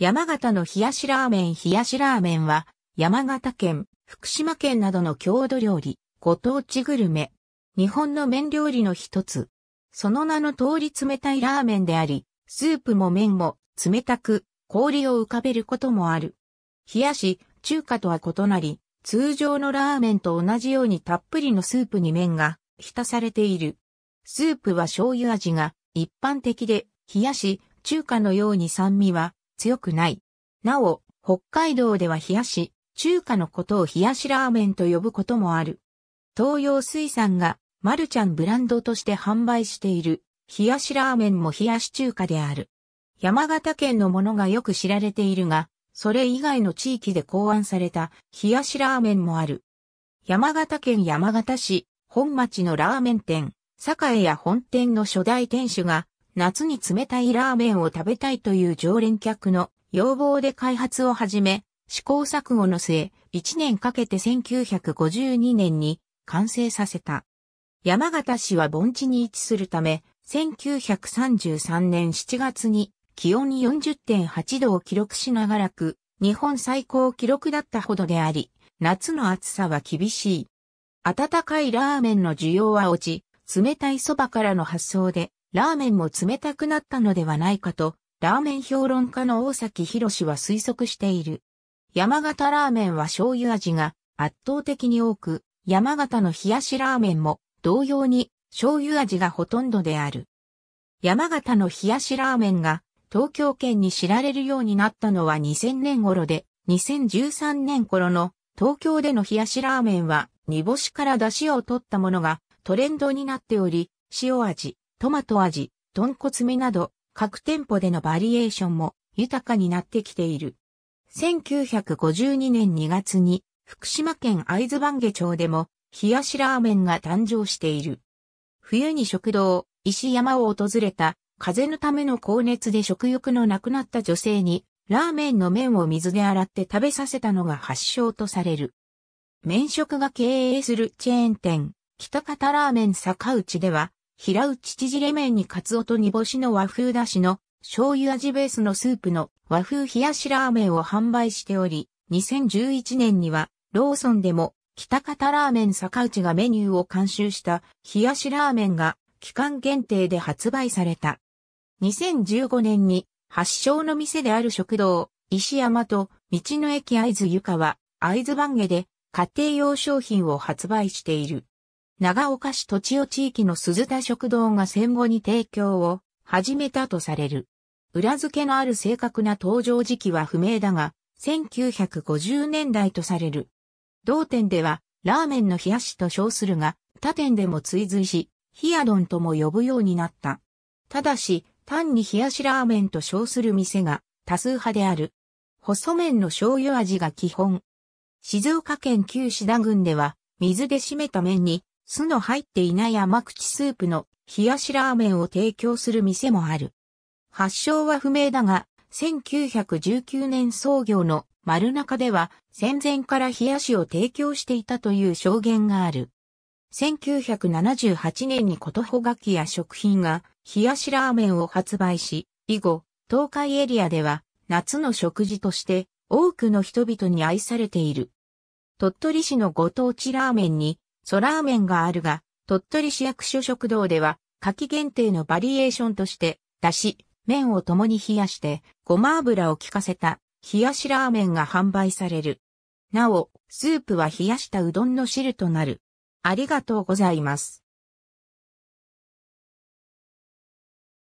山形の冷やしラーメン冷やしラーメンは、山形県、福島県などの郷土料理、ご当地グルメ。日本の麺料理の一つ。その名の通り冷たいラーメンであり、スープも麺も冷たく、氷を浮かべることもある。冷やし、中華とは異なり、通常のラーメンと同じようにたっぷりのスープに麺が浸されている。スープは醤油味が一般的で、冷やし、中華のように酸味は強くない。なお、北海道では冷やし、中華のことを冷やしラーメンと呼ぶこともある。東洋水産がマルちゃんブランドとして販売している冷やしラーメンも冷やし中華である。山形県のものがよく知られているが、それ以外の地域で考案された冷やしラーメンもある。山形県山形市、本町のラーメン店、栄屋本店の初代店主が夏に冷たいラーメンを食べたいという常連客の要望で開発を始め、試行錯誤の末、1年かけて1952年に完成させた。山形市は盆地に位置するため、1933年7月に気温40.8度を記録しながらく、日本最高記録だったほどであり、夏の暑さは厳しい。暖かいラーメンの需要は落ち、冷たい蕎麦からの発想で、ラーメンも冷たくなったのではないかと、ラーメン評論家の大崎博士は推測している。山形ラーメンは醤油味が圧倒的に多く、山形の冷やしラーメンも同様に醤油味がほとんどである。山形の冷やしラーメンが東京圏に知られるようになったのは2000年頃で、2013年頃の東京での冷やしラーメンは煮干しから出汁を取ったものがトレンドになっており、塩味、トマト味、豚骨味など、各店舗でのバリエーションも豊かになってきている。1952年2月に福島県会津番下町でも冷やしラーメンが誕生している。冬に食堂、石山を訪れた風のための高熱で食欲のなくなった女性にラーメンの麺を水で洗って食べさせたのが発祥とされる。麺食が経営するチェーン店、北方ラーメン坂内では平打ち縮れ麺にカツオと煮干しの和風だしの醤油味ベースのスープの和風冷やしラーメンを販売しており、2011年にはローソンでも北方ラーメン坂内がメニューを監修した冷やしラーメンが期間限定で発売された。2015年に発祥の店である食堂、石山と道の駅合図床は合図番下で家庭用商品を発売している。長岡市土地を地域の鈴田食堂が戦後に提供を始めたとされる。裏付けのある正確な登場時期は不明だが、1950年代とされる。同店では、ラーメンの冷やしと称するが、他店でも追随し、冷や丼とも呼ぶようになった。ただし、単に冷やしラーメンと称する店が多数派である。細麺の醤油味が基本。静岡県旧志田郡では、水で締めた麺に酢の入っていない甘口スープの冷やしラーメンを提供する店もある。発祥は不明だが、1919年創業の丸中では戦前から冷やしを提供していたという証言がある。1978年にことほがきや食品が冷やしラーメンを発売し、以後、東海エリアでは夏の食事として多くの人々に愛されている。鳥取市のご当地ラーメンにソラーメンがあるが、鳥取市役所食堂では、夏季限定のバリエーションとして、だし、麺を共に冷やして、ごま油を効かせた、冷やしラーメンが販売される。なお、スープは冷やしたうどんの汁となる。ありがとうございます。